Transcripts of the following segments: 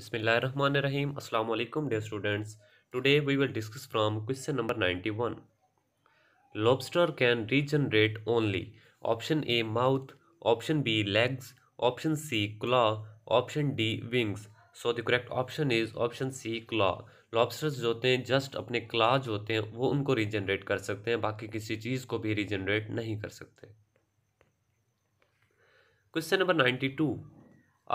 बिसमीम अल्लाम dear students today we will discuss from question number 91 one lobster can regenerate only option A mouth option B legs option C claw option D wings so the correct option is option C claw lobsters जो होते हैं just अपने क्ला जो होते हैं वो उनको रीजनरेट कर सकते हैं बाकी किसी चीज़ को भी रीजनरेट नहीं कर सकते question number ninety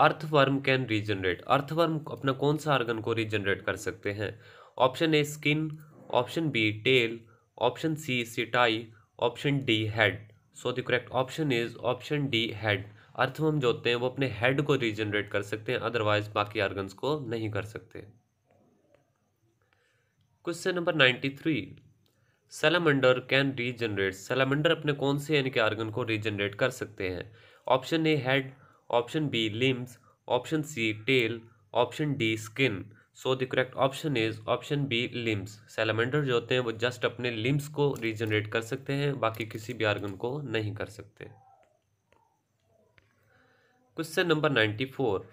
earthworm can regenerate earthworm अपना कौन सा आर्गन को रीजनरेट कर सकते हैं option A skin option B tail option C setae option D head so the correct option is option D head earthworm जो होते हैं वो अपने हेड को रीजनरेट कर सकते हैं अदरवाइज बाकी आर्गन्स को नहीं कर सकते question number ninety three salamander can regenerate salamander अपने कौन से यानी कि आर्गन को रीजनरेट कर सकते हैं option A head option B limbs option C tail option D skin so the correct option is option B limbs salamander जो होते हैं वो जस्ट अपने लिम्स को रीजनरेट कर सकते हैं बाकी किसी भी आर्गन को नहीं कर सकते question number ninety four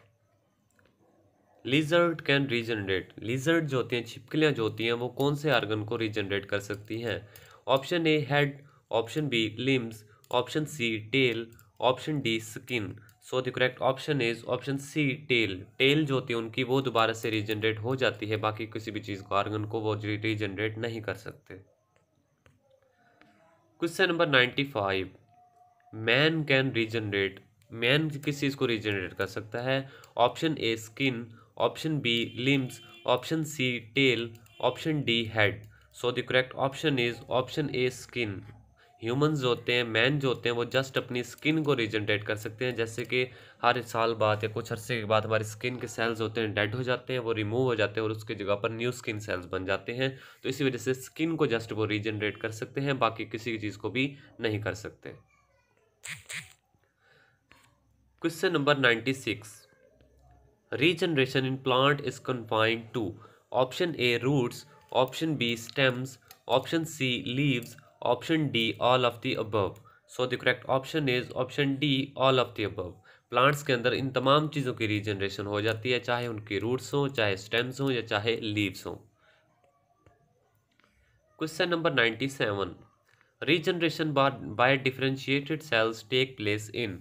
lizard can regenerate lizard जो होती हैं छिपकलियाँ जो होती हैं वो कौन से आर्गन को रीजनरेट कर सकती हैं option A head option B limbs option C tail option D skin so the correct option is option C tail tail जो होती है उनकी वो दोबारा से रीजनरेट हो जाती है बाकी किसी भी चीज़ को आर्गन को वो रीजनरेट नहीं कर सकते question number ninety five man can regenerate man किस चीज़ को रीजनरेट कर सकता है option A skin option B limbs option C tail option D head so the correct option is option A skin human जो होते हैं मैन जो होते हैं वो जस्ट अपनी स्किन को रिजनरेट कर सकते हैं जैसे कि हर साल बाद या कुछ अरसे के बाद हमारी स्किन के सेल्स होते हैं डेड हो जाते हैं वो रिमूव हो जाते हैं और उसकी जगह पर न्यू स्किन सेल्स बन जाते हैं तो इसी वजह से स्किन को जस्ट वो रिजनरेट कर सकते हैं बाकी किसी चीज़ को भी नहीं कर सकते question number ninety six regeneration in plant is confined to option A roots option B stems option C leaves option D all of the above so the correct option is option D all of the above plants के अंदर इन तमाम चीज़ों की regeneration हो जाती है चाहे उनके रूट्स हों चाहे स्टेम्स हों या चाहे लीव्स हों question number ninety seven regeneration by differentiated cells take place in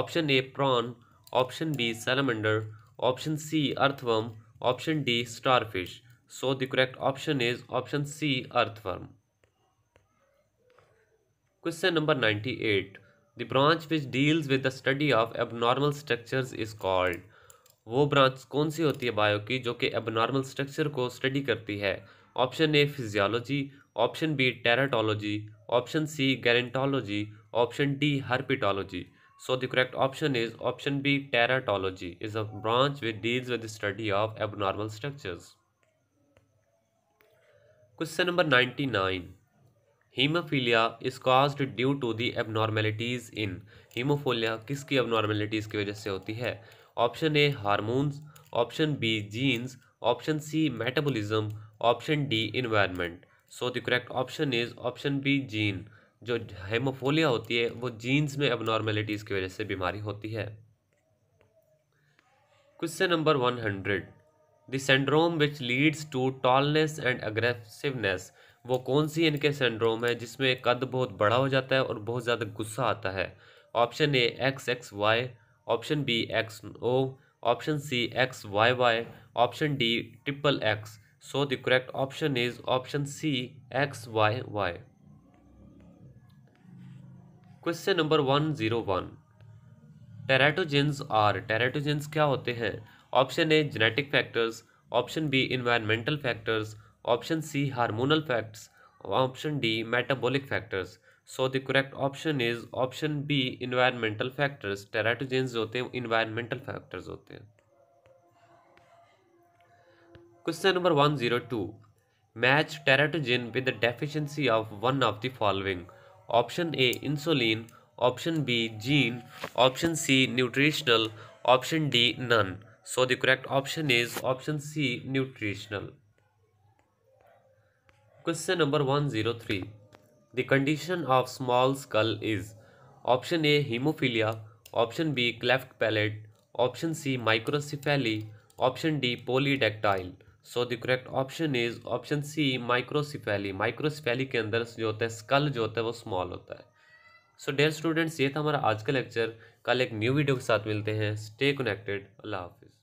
option A prawn option B salamander option C earthworm option D starfish so the correct option is option C earthworm question number ninety eight the branch which deals with the study of abnormal structure is called वो branch कौन सी होती है bio की जो कि abnormal structure को study करती है option A physiology option B teratology option C gerontology option D herpetology so the correct option is option B teratology is a branch which deals with the study of abnormal structures question number ninety nine haemophilia is caused due to the abnormalities in haemophilia किसकी abnormalities की वजह से होती है option A hormones option B genes option C metabolism option D environment so the correct option is option B gene जो haemophilia होती है वो जीन्स में एबनॉर्मेलिटीज़ की वजह से बीमारी होती है question number one hundred the syndrome which leads to tallness and aggressiveness वो कौन सी इनके सिंड्रोम है जिसमें कद बहुत बड़ा हो जाता है और बहुत ज़्यादा गुस्सा आता है option A X X Y option B X O option C X Y Y option D triple X so the correct option is option C X Y Y question number one zero one teratogens are teratogens क्या होते हैं option A genetic factors option B environmental factors option C hormonal facts option D metabolic factors so the correct option is option B environmental factors teratogens होते हैं environmental factors होते हैं question number one zero two match teratogen with deficiency of one of the following option A insulin option B gene option C nutritional option D none so the correct option is option C nutritional question number one zero three the condition of small skull is option A haemophilia option B cleft palate option C microcephaly option D polydactyly so the correct option is option C microcephaly microcephaly के अंदर जो होता है school जो होता है वो small होता है सो डेयर स्टूडेंट्स ये था हमारा आज का लेक्चर कल एक न्यू वीडियो के साथ मिलते हैं स्टे कनेक्टेड अल्लाह हाफिज़